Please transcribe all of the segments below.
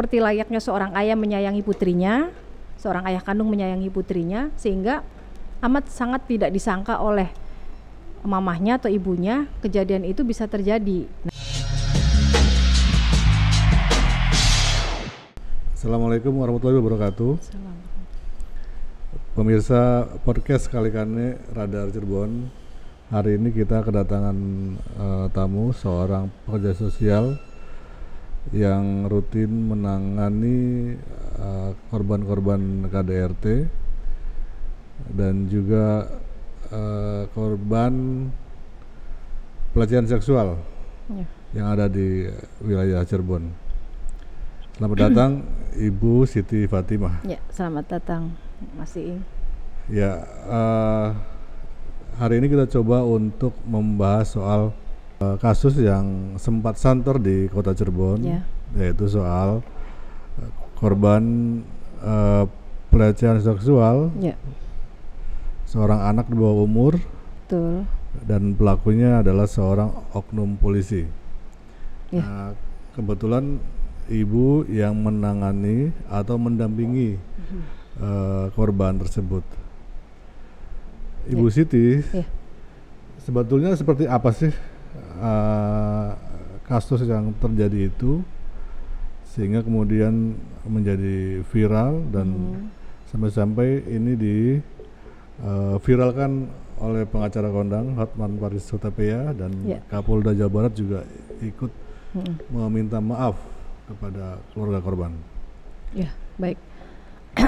seperti layaknya seorang ayah menyayangi putrinya, seorang ayah kandung menyayangi putrinya sehingga amat sangat tidak disangka oleh mamahnya atau ibunya kejadian itu bisa terjadi. Assalamualaikum warahmatullahi wabarakatuh. Salam. Pemirsa podcast kali ini Radar Cirebon. Hari ini kita kedatangan uh, tamu seorang pekerja sosial yang rutin menangani eh, korban-korban uh, KDRT dan juga uh, korban pelecehan seksual ya. yang ada di wilayah Cirebon. Selamat datang Ibu Siti Fatimah. Ya, selamat datang Mas Iing. Ya, uh, hari ini kita coba untuk membahas soal Eh, kasus yang sempat santer di kota Cirebon yeah. yaitu soal eh, korban uh, pelecehan seksual yeah. seorang anak di bawah umur Betul. dan pelakunya adalah seorang oknum polisi yeah. nah, kebetulan ibu yang menangani atau mendampingi uh, korban tersebut Ibu yeah. Siti yeah. sebetulnya seperti apa sih uh, kasus yang terjadi itu sehingga kemudian menjadi viral dan sampai hmm. sampai-sampai ini di uh, viralkan oleh pengacara kondang Hotman Paris Sutapea dan yeah. Kapolda Jawa Barat juga ikut hmm. meminta maaf kepada keluarga korban. Ya, baik.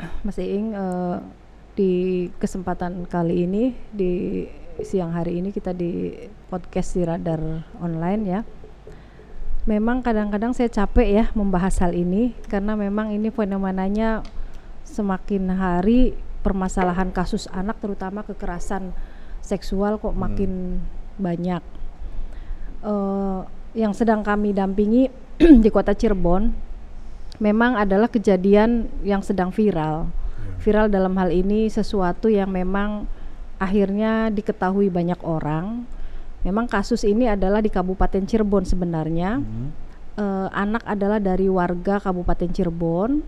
Eh, Mas Iing uh, di kesempatan kali ini di siang hari ini kita di podcast di Radar Online ya. Memang kadang-kadang saya capek ya membahas hal ini karena memang ini fenomenanya semakin hari permasalahan kasus anak terutama kekerasan seksual kok hmm. makin hmm. banyak. Uh, yang sedang kami dampingi di kota Cirebon memang adalah kejadian yang sedang viral. Ya. Viral dalam hal ini sesuatu yang memang akhirnya diketahui banyak orang. Memang kasus ini adalah di Kabupaten Cirebon sebenarnya. Hmm. Uh, anak adalah dari warga Kabupaten Cirebon.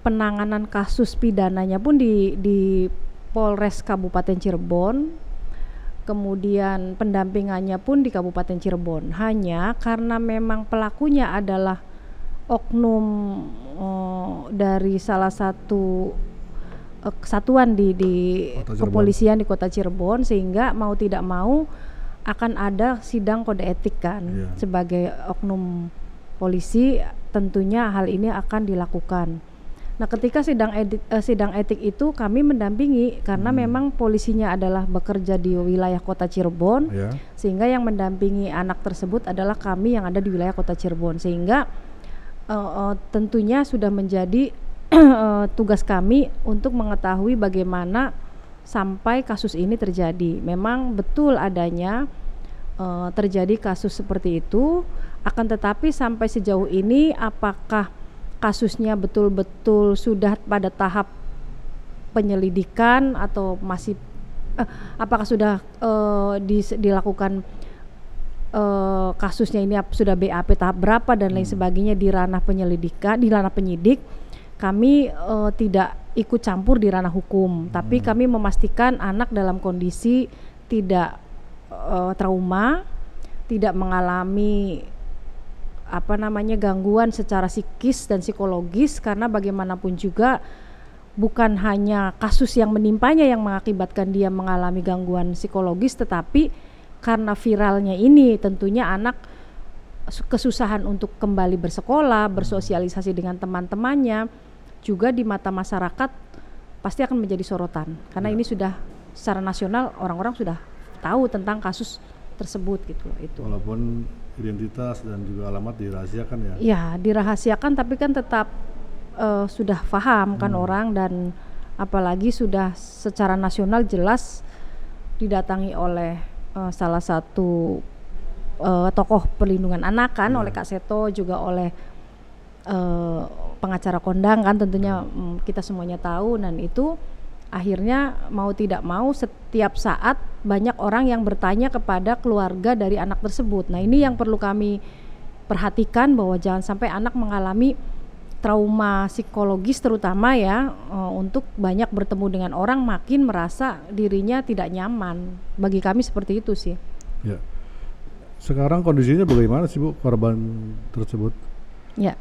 Penanganan kasus pidananya pun di di Polres Kabupaten Cirebon. Kemudian pendampingannya pun di Kabupaten Cirebon. Hanya karena memang pelakunya adalah oknum uh, dari salah satu uh, kesatuan di di kepolisian di Kota Cirebon sehingga mau tidak mau akan ada sidang kode etik kan yeah. sebagai oknum polisi tentunya hal ini akan dilakukan. Nah, ketika sidang etik, eh, sidang etik itu kami mendampingi karena hmm. memang polisinya adalah bekerja di wilayah Kota Cirebon, yeah. sehingga yang mendampingi anak tersebut adalah kami yang ada di wilayah Kota Cirebon, sehingga uh, uh, tentunya sudah menjadi Eh, tugas kami untuk mengetahui bagaimana sampai kasus ini terjadi. Memang betul adanya uh, terjadi kasus seperti itu, akan tetapi sampai sejauh ini apakah kasusnya betul-betul sudah pada tahap penyelidikan atau masih uh, apakah sudah uh, di, dilakukan uh, kasusnya ini sudah BAP tahap berapa dan lain hmm. sebagainya di ranah penyelidikan di ranah penyidik kami uh, tidak ikut campur di ranah hukum, hmm. tapi kami memastikan anak dalam kondisi tidak uh, trauma, tidak mengalami apa namanya gangguan secara psikis dan psikologis karena bagaimanapun juga bukan hanya kasus yang menimpanya yang mengakibatkan dia mengalami gangguan psikologis tetapi karena viralnya ini tentunya anak kesusahan untuk kembali bersekolah, bersosialisasi dengan teman-temannya, juga di mata masyarakat pasti akan menjadi sorotan karena ya. ini sudah secara nasional orang-orang sudah tahu tentang kasus tersebut gitu itu. Walaupun identitas dan juga alamat dirahasiakan ya. Ya, dirahasiakan tapi kan tetap uh, sudah paham kan hmm. kan orang dan apalagi sudah secara nasional jelas didatangi oleh uh, salah satu uh, tokoh perlindungan anak kan ya. oleh Kak Seto juga oleh Eh, pengacara kondang kan tentunya hmm. Mm, kita semuanya tahu dan itu akhirnya mau tidak mau setiap saat banyak orang yang bertanya kepada keluarga dari anak tersebut. Nah, ini yang perlu kami perhatikan bahwa jangan sampai anak mengalami trauma psikologis terutama ya eh, untuk banyak bertemu dengan orang makin merasa dirinya tidak nyaman. Bagi kami seperti itu sih. Ya. Sekarang kondisinya bagaimana sih Bu korban tersebut? Ya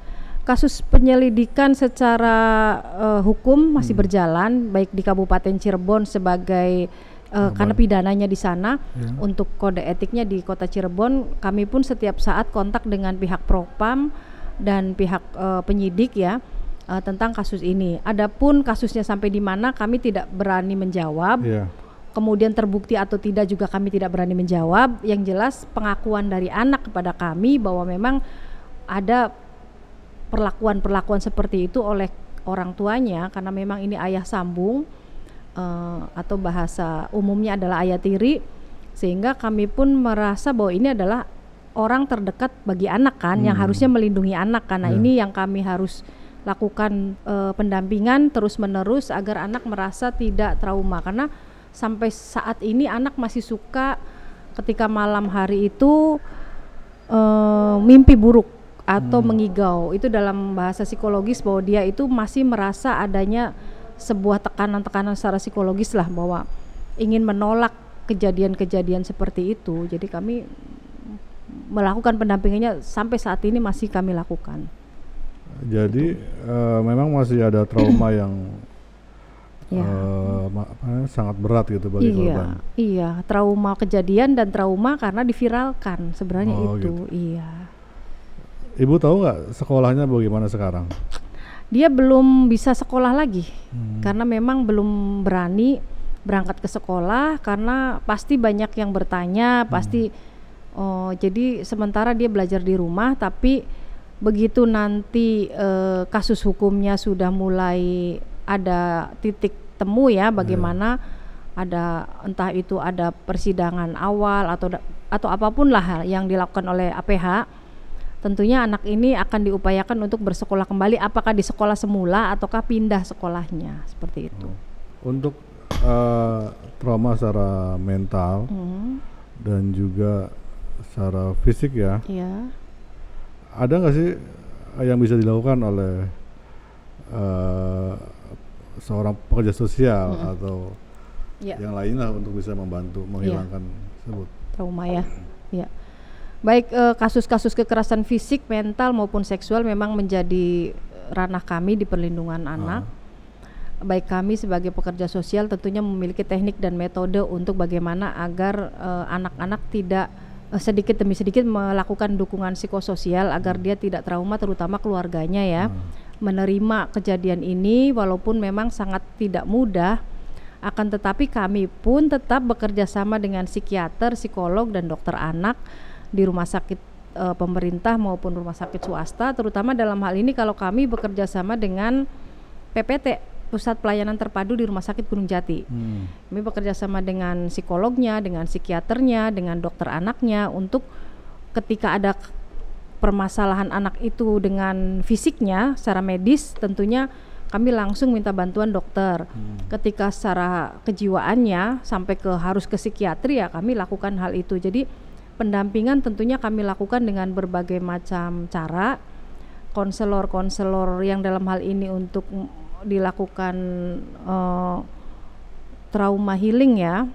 kasus penyelidikan secara uh, hukum masih hmm. berjalan baik di Kabupaten Cirebon sebagai uh, karena pidananya di sana ya. untuk kode etiknya di Kota Cirebon kami pun setiap saat kontak dengan pihak Propam dan pihak uh, penyidik ya uh, tentang kasus ini. Adapun kasusnya sampai di mana kami tidak berani menjawab. Ya. Kemudian terbukti atau tidak juga kami tidak berani menjawab. Yang jelas pengakuan dari anak kepada kami bahwa memang ada perlakuan-perlakuan seperti itu oleh orang tuanya karena memang ini ayah sambung uh, atau bahasa umumnya adalah ayah tiri sehingga kami pun merasa bahwa ini adalah orang terdekat bagi anak kan hmm. yang harusnya melindungi anak karena yeah. Ya. ini yang kami harus lakukan uh, pendampingan terus-menerus agar anak merasa tidak trauma karena sampai saat ini anak masih suka ketika malam hari itu uh, mimpi buruk atau hmm. mengigau. Itu dalam bahasa psikologis bahwa dia itu masih merasa adanya sebuah tekanan-tekanan secara psikologis lah bahwa ingin menolak kejadian-kejadian seperti itu. Jadi kami melakukan pendampingannya sampai saat ini masih kami lakukan. Jadi uh, memang masih ada trauma yang ya. uh, sangat berat gitu bagi iya, korban. Iya, trauma kejadian dan trauma karena diviralkan sebenarnya oh, itu. Gitu. Iya. Ibu tahu nggak sekolahnya bagaimana sekarang? Dia belum bisa sekolah lagi hmm. karena memang belum berani berangkat ke sekolah karena pasti banyak yang bertanya, hmm. pasti oh jadi sementara dia belajar di rumah tapi begitu nanti eh, kasus hukumnya sudah mulai ada titik temu ya, ya. bagaimana hmm. ada entah itu ada persidangan awal atau atau apapun lah yang dilakukan oleh APH tentunya anak ini akan diupayakan untuk bersekolah kembali apakah di sekolah semula ataukah pindah sekolahnya seperti itu. Oh. Untuk uh, trauma secara mental hmm. dan juga secara fisik ya. Iya. Ada nggak sih yang bisa dilakukan oleh uh, seorang pekerja sosial hmm. atau ya. yang lain lah untuk bisa membantu menghilangkan ya. sebut trauma ya. Ya baik eh, kasus-kasus eh, kekerasan fisik, mental maupun seksual memang menjadi eh, ranah kami di perlindungan ah. anak. Baik kami sebagai pekerja sosial tentunya memiliki teknik dan metode untuk bagaimana agar eh, anak-anak eh, tidak eh, sedikit demi sedikit melakukan dukungan psikososial agar hmm. dia tidak trauma terutama keluarganya ya. Hmm. Menerima kejadian ini walaupun memang sangat tidak mudah akan tetapi kami pun tetap bekerja sama dengan psikiater, psikolog dan dokter anak di rumah sakit e, pemerintah maupun rumah sakit swasta terutama dalam hal ini kalau kami bekerja sama dengan PPT pusat pelayanan terpadu di Rumah Sakit Gunung Jati. Hmm. Kami bekerja sama dengan psikolognya, dengan psikiaternya, dengan dokter anaknya untuk ketika ada permasalahan anak itu dengan fisiknya secara medis tentunya kami langsung minta bantuan dokter. Hmm. Ketika secara kejiwaannya sampai ke harus ke psikiatri ya kami lakukan hal itu. Jadi pendampingan tentunya kami lakukan dengan berbagai macam cara konselor-konselor yang dalam hal ini untuk dilakukan uh, trauma healing ya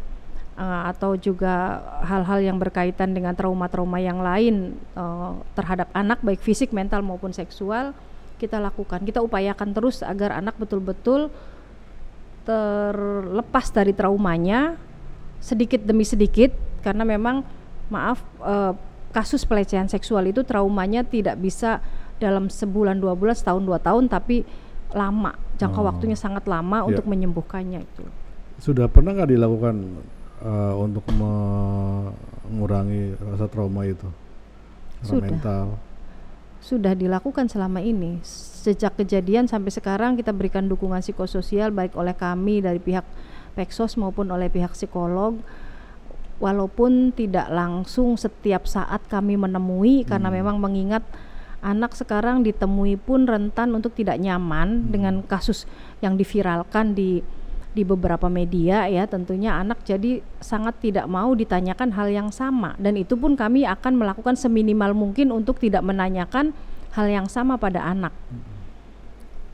uh, atau juga hal-hal yang berkaitan dengan trauma-trauma yang lain uh, terhadap anak baik fisik, mental maupun seksual kita lakukan. Kita upayakan terus agar anak betul-betul terlepas dari traumanya sedikit demi sedikit karena memang maaf uh, kasus pelecehan seksual itu traumanya tidak bisa dalam sebulan dua bulan setahun dua tahun tapi lama jangka oh. waktunya sangat lama ya. untuk menyembuhkannya itu sudah pernah nggak dilakukan uh, untuk mengurangi rasa trauma itu sudah. mental sudah dilakukan selama ini sejak kejadian sampai sekarang kita berikan dukungan psikososial baik oleh kami dari pihak Peksos maupun oleh pihak psikolog walaupun tidak langsung setiap saat kami menemui hmm. karena memang mengingat anak sekarang ditemui pun rentan untuk tidak nyaman hmm. dengan kasus yang diviralkan di di beberapa media ya tentunya anak jadi sangat tidak mau ditanyakan hal yang sama dan itu pun kami akan melakukan seminimal mungkin untuk tidak menanyakan hal yang sama pada anak. Hmm.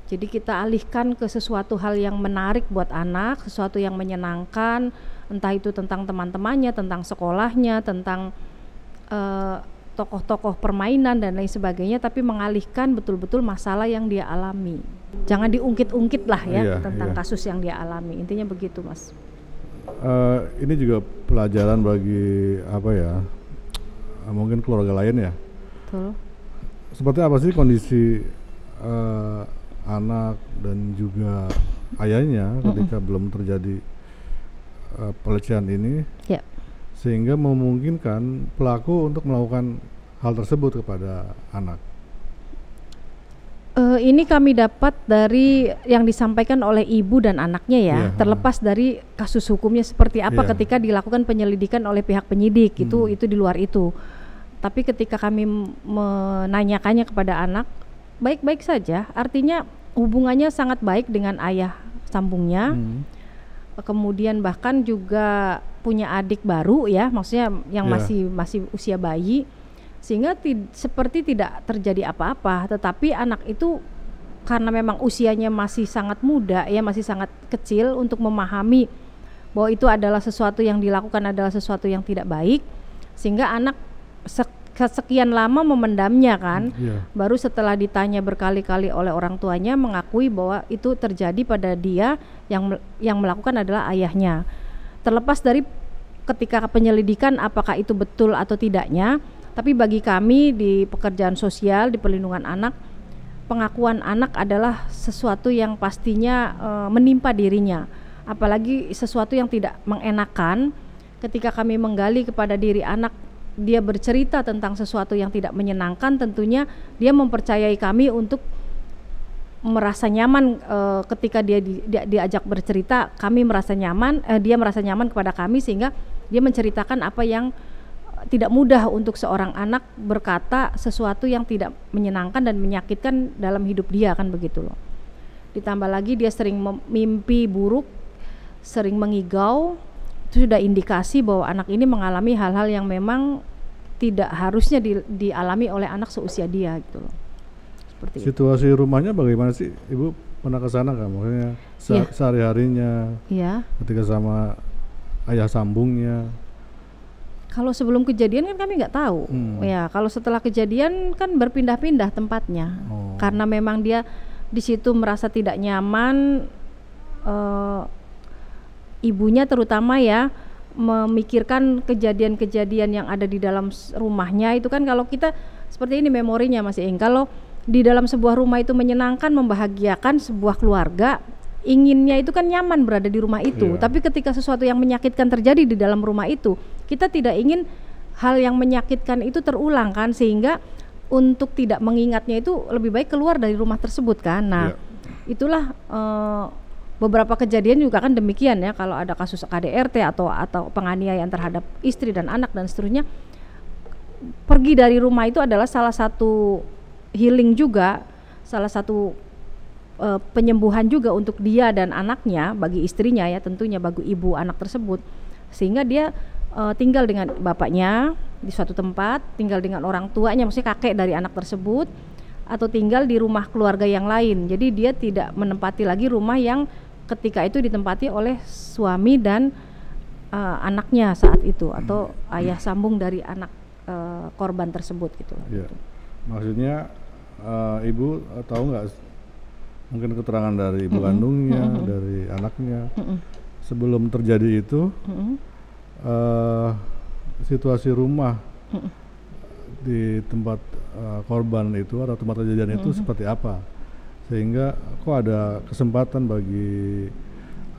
Jadi kita alihkan ke sesuatu hal yang menarik buat anak, sesuatu yang menyenangkan, entah itu tentang teman-temannya, tentang sekolahnya, tentang tokoh eh, tokoh-tokoh permainan dan lain sebagainya tapi mengalihkan betul-betul masalah yang dia alami. Jangan diungkit-ungkit lah ya iya, tentang iya. kasus yang dia alami. Intinya begitu, Mas. Uh, ini juga pelajaran bagi apa ya? Mungkin keluarga lain ya. Betul. Seperti apa sih kondisi uh, anak dan juga ayahnya ketika mm -mm. belum terjadi uh, pelecehan ini yeah. sehingga memungkinkan pelaku untuk melakukan hal tersebut kepada anak. Uh, ini kami dapat dari yang disampaikan oleh ibu dan anaknya ya, yeah. terlepas dari kasus hukumnya seperti apa yeah. ketika dilakukan penyelidikan oleh pihak penyidik hmm. itu itu di luar itu. Tapi ketika kami menanyakannya kepada anak, baik-baik saja, artinya hubungannya sangat baik dengan ayah sambungnya. Hmm kemudian bahkan juga punya adik baru ya maksudnya yang yeah. masih masih usia bayi sehingga ti seperti tidak terjadi apa-apa tetapi anak itu karena memang usianya masih sangat muda ya masih sangat kecil untuk memahami bahwa itu adalah sesuatu yang dilakukan adalah sesuatu yang tidak baik sehingga anak sekian lama memendamnya kan. Hmm, yeah. Baru setelah ditanya berkali-kali oleh orang tuanya mengakui bahwa itu terjadi pada dia yang yang melakukan adalah ayahnya. Terlepas dari ketika penyelidikan apakah itu betul atau tidaknya, tapi bagi kami di pekerjaan sosial di perlindungan anak pengakuan anak adalah sesuatu yang pastinya e, menimpa dirinya, apalagi sesuatu yang tidak mengenakan ketika kami menggali kepada diri anak dia bercerita tentang sesuatu yang tidak menyenangkan, tentunya dia mempercayai kami untuk merasa nyaman e, ketika dia, di, dia diajak bercerita, kami merasa nyaman, eh, dia merasa nyaman kepada kami sehingga dia menceritakan apa yang eh, tidak mudah untuk seorang anak berkata sesuatu yang tidak menyenangkan dan menyakitkan dalam hidup dia kan begitu loh. Ditambah lagi dia sering mimpi buruk, sering mengigau, itu sudah indikasi bahwa anak ini mengalami hal-hal yang memang tidak harusnya di, dialami oleh anak seusia dia gitu loh. Seperti Situasi itu. rumahnya bagaimana sih Ibu? Pernah ke sana kan maksudnya se yeah. sehari-harinya? Yeah. Ketika sama ayah sambungnya. Kalau sebelum kejadian kan kami nggak tahu. Hmm. Ya, kalau setelah kejadian kan berpindah-pindah tempatnya. Oh. Karena memang dia di situ merasa tidak nyaman uh, ibunya terutama ya memikirkan kejadian-kejadian yang ada di dalam rumahnya itu kan kalau kita seperti ini memorinya masih Ing. Kalau di dalam sebuah rumah itu menyenangkan, membahagiakan sebuah keluarga, inginnya itu kan nyaman berada di rumah itu. Yeah. Tapi ketika sesuatu yang menyakitkan terjadi di dalam rumah itu, kita tidak ingin hal yang menyakitkan itu terulang kan sehingga untuk tidak mengingatnya itu lebih baik keluar dari rumah tersebut kan. Nah, yeah. itulah uh, beberapa kejadian juga kan demikian ya kalau ada kasus KDRT atau atau penganiayaan terhadap istri dan anak dan seterusnya pergi dari rumah itu adalah salah satu healing juga salah satu e, penyembuhan juga untuk dia dan anaknya bagi istrinya ya tentunya bagi ibu anak tersebut sehingga dia e, tinggal dengan bapaknya di suatu tempat tinggal dengan orang tuanya maksudnya kakek dari anak tersebut atau tinggal di rumah keluarga yang lain jadi dia tidak menempati lagi rumah yang ketika itu ditempati oleh suami dan uh, anaknya saat itu atau hmm. ayah sambung dari anak uh, korban tersebut gitu. Ya. Maksudnya uh, ibu uh, tahu nggak mungkin keterangan dari ibu mm -hmm. -hmm. dari anaknya -hmm. sebelum terjadi itu -hmm. uh, situasi rumah -hmm. di tempat uh, korban itu atau tempat kejadian -hmm. itu seperti apa? sehingga kok ada kesempatan bagi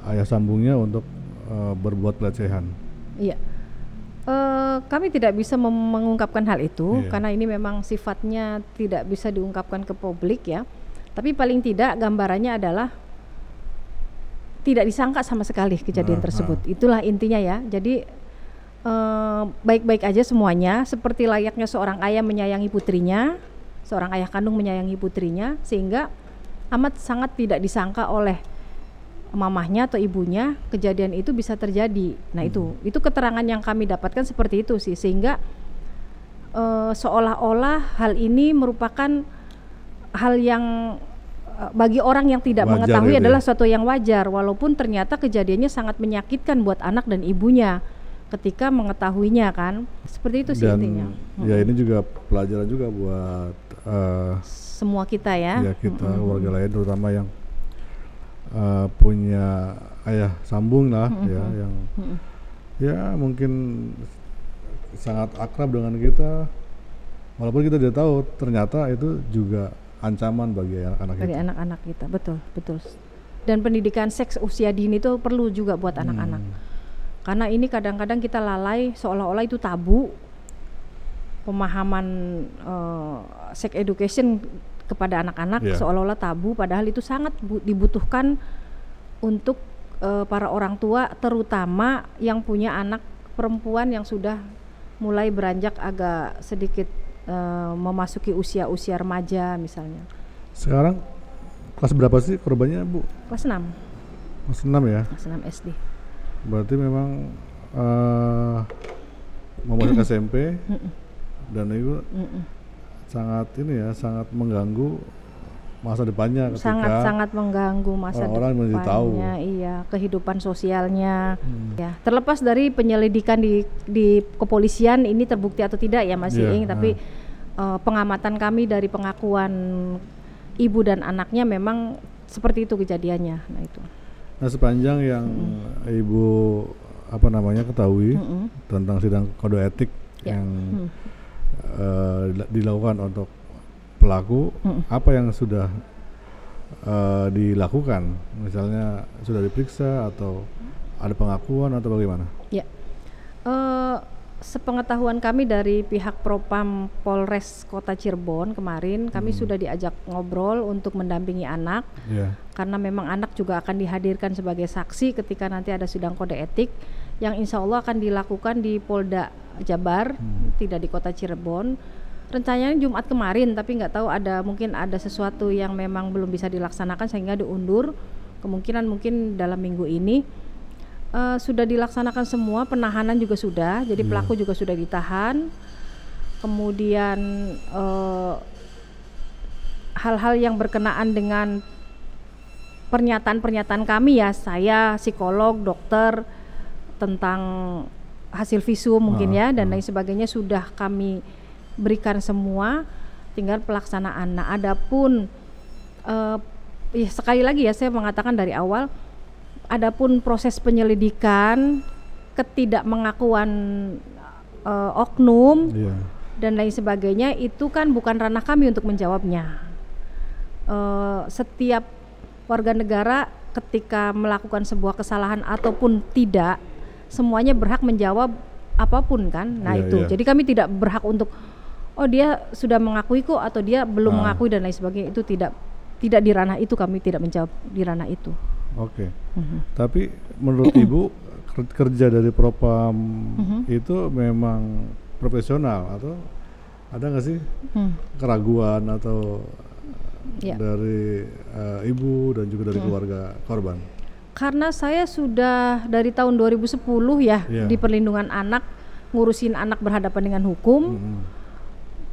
ayah sambungnya untuk uh, berbuat pelecehan. Iya. Uh, kami tidak bisa mengungkapkan hal itu iya. karena ini memang sifatnya tidak bisa diungkapkan ke publik ya. Tapi paling tidak gambarannya adalah tidak disangka sama sekali kejadian nah, tersebut. Nah. Itulah intinya ya. Jadi eh, baik-baik uh, aja semuanya, seperti layaknya seorang ayah menyayangi putrinya, seorang ayah kandung menyayangi putrinya, sehingga amat sangat tidak disangka oleh mamahnya atau ibunya kejadian itu bisa terjadi. Nah hmm. itu itu keterangan yang kami dapatkan seperti itu sih sehingga e, seolah-olah hal ini merupakan hal yang eh, bagi orang yang tidak wajar mengetahui gitu ya? adalah suatu yang wajar walaupun ternyata kejadiannya sangat menyakitkan buat anak dan ibunya ketika mengetahuinya kan seperti itu sih dan, intinya. Ya hmm. ini juga pelajaran juga buat uh, semua kita ya. Ya kita mm -hmm. warga lain terutama yang uh, punya ayah sambung lah mm -hmm. ya yang mm -hmm. ya mungkin sangat akrab dengan kita walaupun kita tidak tahu ternyata itu juga ancaman bagi anak-anak kita. Bagi anak-anak kita betul betul dan pendidikan seks usia dini itu perlu juga buat hmm. anak-anak hmm. karena ini kadang-kadang kita lalai seolah-olah itu tabu pemahaman uh, sex education kepada anak-anak yeah. seolah-olah tabu padahal itu sangat dibutuhkan untuk uh, para orang tua terutama yang punya anak perempuan yang sudah mulai beranjak agak sedikit uh, memasuki usia-usia remaja misalnya. Sekarang kelas berapa sih korbannya, Bu? Kelas 6. Kelas 6 ya? Kelas 6 SD. Berarti memang uh, mau masuk SMP dan itu Mm-mm sangat ini ya sangat mengganggu masa depannya ketika sangat sangat mengganggu masa orang, -orang depannya tahu. iya kehidupan sosialnya hmm. ya terlepas dari penyelidikan di di kepolisian ini terbukti atau tidak ya Mas yeah, Iing tapi uh. Uh, pengamatan kami dari pengakuan ibu dan anaknya memang seperti itu kejadiannya nah itu nah sepanjang yang hmm. ibu apa namanya ketahui hmm. tentang sidang kode etik yeah. yang hmm uh, dilakukan untuk pelaku mm. apa yang sudah uh, dilakukan misalnya sudah diperiksa atau ada pengakuan atau bagaimana ya uh, sepengetahuan kami dari pihak propam Polres Kota Cirebon kemarin kami hmm. sudah diajak ngobrol untuk mendampingi anak yeah. karena memang anak juga akan dihadirkan sebagai saksi ketika nanti ada sidang kode etik yang insya Allah akan dilakukan di Polda Jabar, hmm. tidak di kota Cirebon. Rencananya Jumat kemarin, tapi nggak tahu ada mungkin ada sesuatu yang memang belum bisa dilaksanakan sehingga diundur. Kemungkinan mungkin dalam minggu ini uh, sudah dilaksanakan semua, penahanan juga sudah, jadi yeah. pelaku juga sudah ditahan. Kemudian hal eh, hal-hal yang berkenaan dengan pernyataan-pernyataan kami ya, saya psikolog, dokter tentang hasil visum mungkin ah, ya dan ah. lain sebagainya sudah kami berikan semua tinggal pelaksanaan. Nah, adapun uh, ya sekali lagi ya saya mengatakan dari awal adapun proses penyelidikan ketidakmengakuan uh, oknum yeah. dan lain sebagainya itu kan bukan ranah kami untuk menjawabnya. Uh, setiap warga negara ketika melakukan sebuah kesalahan ataupun tidak semuanya berhak menjawab apapun kan. Nah yeah, itu. Yeah. Jadi kami tidak berhak untuk oh dia sudah mengakui kok atau dia belum ah. mengakui dan lain sebagainya itu tidak tidak di ranah itu kami tidak menjawab di ranah itu. Oke. Okay. Mm-hmm. Tapi menurut Ibu kerja dari Propam mm-hmm. itu memang profesional atau ada nggak sih hmm. keraguan atau yeah. dari uh, ibu dan juga dari hmm. keluarga korban? karena saya sudah dari tahun 2010 ya yeah. di perlindungan anak ngurusin anak berhadapan dengan hukum. Mm -hmm.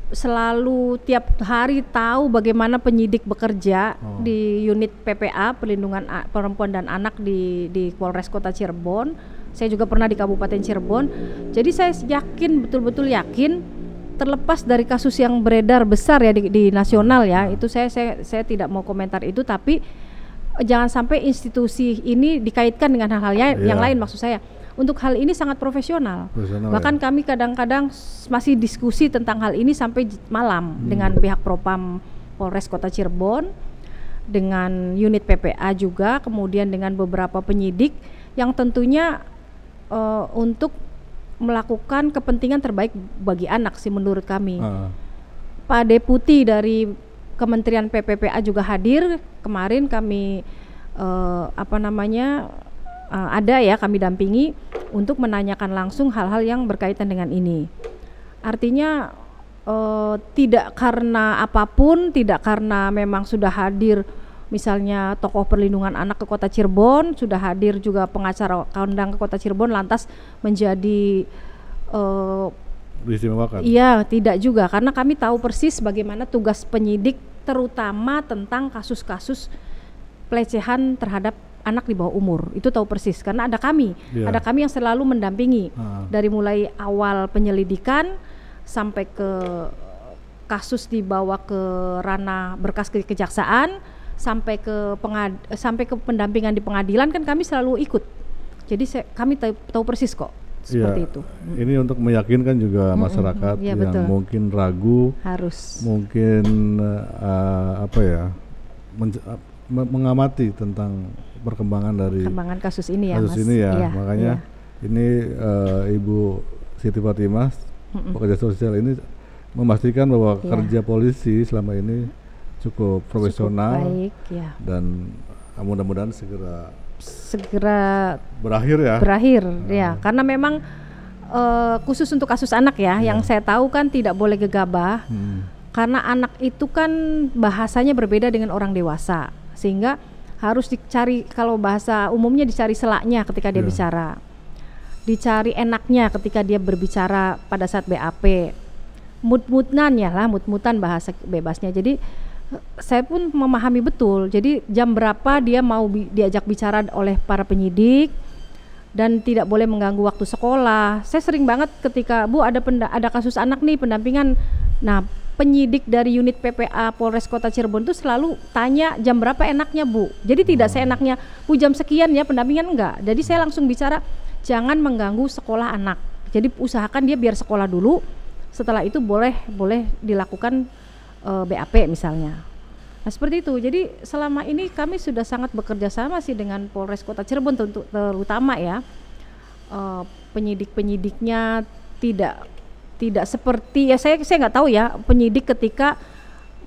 Selalu tiap hari tahu bagaimana penyidik bekerja oh. di unit PPA perlindungan A perempuan dan anak di di Polres Kota Cirebon. Saya juga pernah di Kabupaten Cirebon. Jadi saya yakin betul-betul yakin terlepas dari kasus yang beredar besar ya di, di nasional ya. Itu saya saya saya tidak mau komentar itu tapi jangan sampai institusi ini dikaitkan dengan hal-hal ya, yang, yeah. yang lain maksud saya untuk hal ini sangat profesional. profesional Bahkan ya. kami kadang-kadang masih diskusi tentang hal ini sampai malam hmm. dengan pihak Propam Polres Kota Cirebon, dengan unit PPA juga, kemudian dengan beberapa penyidik yang tentunya uh, untuk melakukan kepentingan terbaik bagi anak sih menurut kami. Uh. Pak Deputi dari Kementerian PPPA juga hadir kemarin kami uh, apa namanya uh, ada ya kami dampingi untuk menanyakan langsung hal-hal yang berkaitan dengan ini. Artinya uh, tidak karena apapun, tidak karena memang sudah hadir misalnya tokoh perlindungan anak ke Kota Cirebon, sudah hadir juga pengacara kondang ke Kota Cirebon lantas menjadi uh, diistimewakan? Iya, tidak juga karena kami tahu persis bagaimana tugas penyidik terutama tentang kasus-kasus pelecehan terhadap anak di bawah umur. Itu tahu persis karena ada kami. ya. Ada kami yang selalu mendampingi uh. dari mulai awal penyelidikan sampai ke kasus dibawa ke ranah berkas ke kejaksaan sampai ke sampai ke pendampingan di pengadilan kan kami selalu ikut. Jadi saya, kami tahu persis kok Iya. Seperti ya, itu. Mm. Ini untuk meyakinkan juga mm masyarakat ya, yang betul. mungkin ragu, harus mungkin uh, apa ya eh, mengamati tentang perkembangan dari perkembangan kasus ini ya, kasus ini ya, ya makanya ya. ini uh, Ibu Siti Fatimah mm pekerja sosial ini memastikan bahwa ya. kerja polisi selama ini cukup profesional cukup baik, ya. dan mudah-mudahan segera segera berakhir ya. Berakhir hmm. ya, karena memang uh, khusus untuk kasus anak ya, yeah. yang saya tahu kan tidak boleh gegabah. Hmm. Karena anak itu kan bahasanya berbeda dengan orang dewasa, sehingga harus dicari kalau bahasa umumnya dicari selaknya ketika dia yeah. bicara. Dicari enaknya ketika dia berbicara pada saat BAP. mut mutnan ya lah, mut-mutan bahasa bebasnya. Jadi saya pun memahami betul. Jadi jam berapa dia mau bi diajak bicara oleh para penyidik dan tidak boleh mengganggu waktu sekolah. Saya sering banget ketika Bu ada ada kasus anak nih pendampingan. Nah, penyidik dari unit PPA Polres Kota Cirebon itu selalu tanya jam berapa enaknya Bu. Jadi tidak hmm. seenaknya Bu jam sekian ya pendampingan enggak. Jadi saya langsung bicara jangan mengganggu sekolah anak. Jadi usahakan dia biar sekolah dulu. Setelah itu boleh boleh dilakukan uh, eh, BAP misalnya. Nah, seperti itu. Jadi selama ini kami sudah sangat bekerja sama sih dengan Polres Kota Cirebon tentu, terutama ya. Uh, penyidik-penyidiknya tidak tidak seperti ya saya saya nggak tahu ya penyidik ketika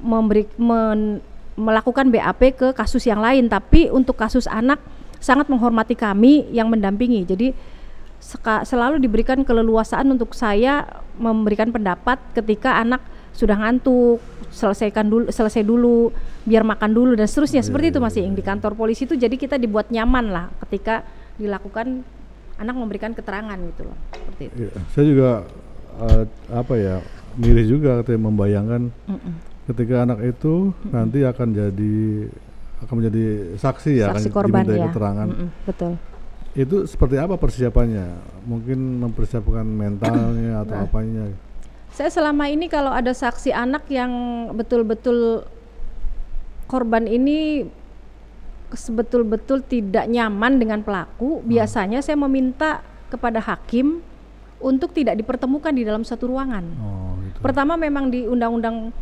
memberi men, melakukan BAP ke kasus yang lain tapi untuk kasus anak sangat menghormati kami yang mendampingi. Jadi seka, selalu diberikan keleluasaan untuk saya memberikan pendapat ketika anak sudah ngantuk selesaikan dulu selesai dulu biar makan dulu dan seterusnya seperti itu masih di kantor polisi itu jadi kita dibuat nyaman lah ketika dilakukan anak memberikan keterangan gitu loh seperti itu iya, saya juga uh, apa ya miris juga ketika gitu ya, membayangkan mm -mm. ketika anak itu mm -mm. nanti akan jadi akan menjadi saksi ya saksi akan korban ya. keterangan mm -mm, betul itu seperti apa persiapannya mungkin mempersiapkan mentalnya atau nah. apanya saya selama ini kalau ada saksi anak yang betul-betul korban ini sebetul-betul tidak nyaman dengan pelaku, hmm. biasanya saya meminta kepada hakim untuk tidak dipertemukan di dalam satu ruangan. Oh, gitu. Pertama memang di undang-undang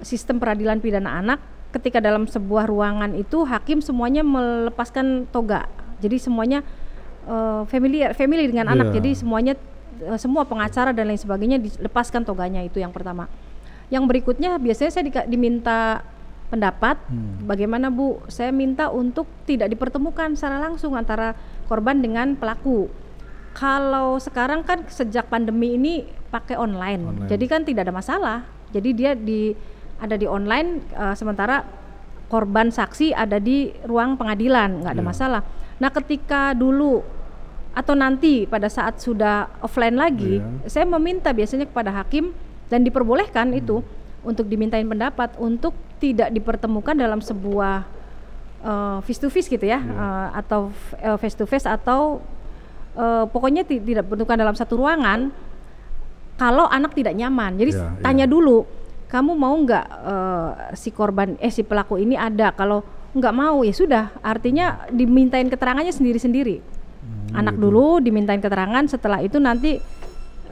sistem peradilan pidana anak ketika dalam sebuah ruangan itu hakim semuanya melepaskan toga. Jadi semuanya uh, familiar family dengan yeah. anak. Iya. Jadi semuanya Eh, semua pengacara dan lain sebagainya dilepaskan toganya itu yang pertama. Yang berikutnya biasanya saya di, diminta pendapat hmm. bagaimana Bu saya minta untuk tidak dipertemukan secara langsung antara korban dengan pelaku kalau sekarang kan sejak pandemi ini pakai online, online. jadi kan tidak ada masalah jadi dia di ada di online uh, sementara korban saksi ada di ruang pengadilan nggak ada yeah. masalah nah ketika dulu atau nanti pada saat sudah offline lagi, yeah. saya meminta biasanya kepada hakim dan diperbolehkan hmm. itu untuk dimintain pendapat untuk tidak dipertemukan dalam sebuah uh, eh, face to face gitu ya yeah. Iya. uh, atau uh, eh, face to face atau uh, pokoknya tidak bertemukan dalam satu ruangan kalau anak tidak nyaman. Jadi yeah, iya. tanya yeah. dulu, kamu mau nggak uh, si korban eh si pelaku ini ada kalau nggak mau ya sudah artinya dimintain keterangannya sendiri-sendiri anak gitu. dulu dimintain keterangan setelah itu nanti uh,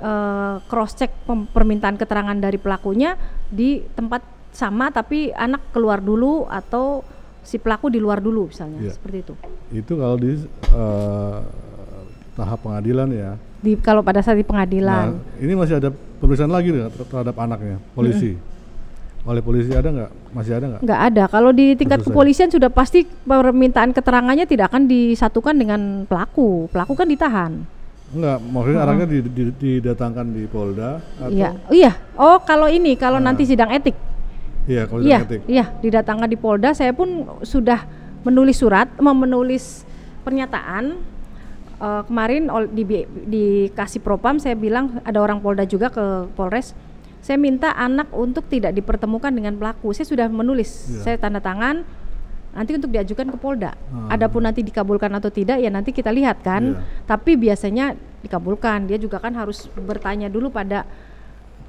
eh, cross check permintaan keterangan dari pelakunya di tempat sama tapi anak keluar dulu atau si pelaku di luar dulu misalnya ya. seperti itu itu kalau di uh, tahap pengadilan ya di kalau pada saat di pengadilan nah, ini masih ada pemeriksaan lagi terhadap anaknya polisi -hmm oleh polisi ada nggak? Masih ada nggak? Nggak ada. Kalau di tingkat ya? kepolisian sudah pasti permintaan keterangannya tidak akan disatukan dengan pelaku. Pelaku kan ditahan. Enggak, maksudnya hmm. arahnya didatangkan di Polda atau iya. iya. Oh, kalau ini kalau nah. nanti sidang etik. Iya, kalau sidang iya, etik. Iya, didatangkan di Polda. Saya pun sudah menulis surat, menulis pernyataan uh, kemarin di, di kasih propam saya bilang ada orang Polda juga ke Polres saya minta anak untuk tidak dipertemukan dengan pelaku. Saya sudah menulis, ya. saya tanda tangan. Nanti untuk diajukan ke Polda. Hmm. Adapun nanti dikabulkan atau tidak, ya nanti kita lihat kan. Ya. Tapi biasanya dikabulkan. Dia juga kan harus bertanya dulu pada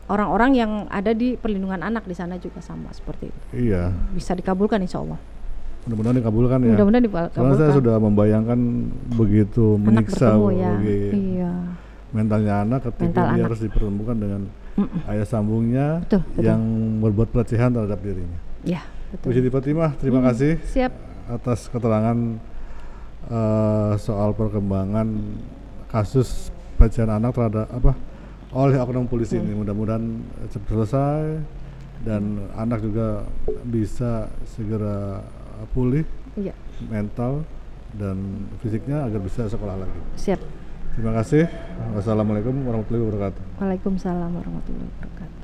orang-orang yang ada di perlindungan anak di sana juga sama seperti itu. Iya. Bisa dikabulkan Insya Allah. Mudah-mudahan dikabulkan ya. Mudah-mudahan dikabulkan. saya sudah membayangkan begitu menyiksa anak bertemu, ya. Iya. mentalnya anak ketika Mental dia anak. harus dipertemukan dengan Mm-mm. ayah sambungnya betul, betul. yang berbuat pelecehan terhadap dirinya. Ya, betul. Bu Fatimah, terima mm, kasih siap. atas keterangan uh, soal perkembangan kasus pelecehan anak terhadap apa oleh oknum polisi mm. ini. Mudah-mudahan cepat selesai dan mm. anak juga bisa segera pulih ya. mental dan fisiknya agar bisa sekolah lagi. Siap. Terima kasih. Wassalamualaikum warahmatullahi wabarakatuh. Waalaikumsalam warahmatullahi wabarakatuh.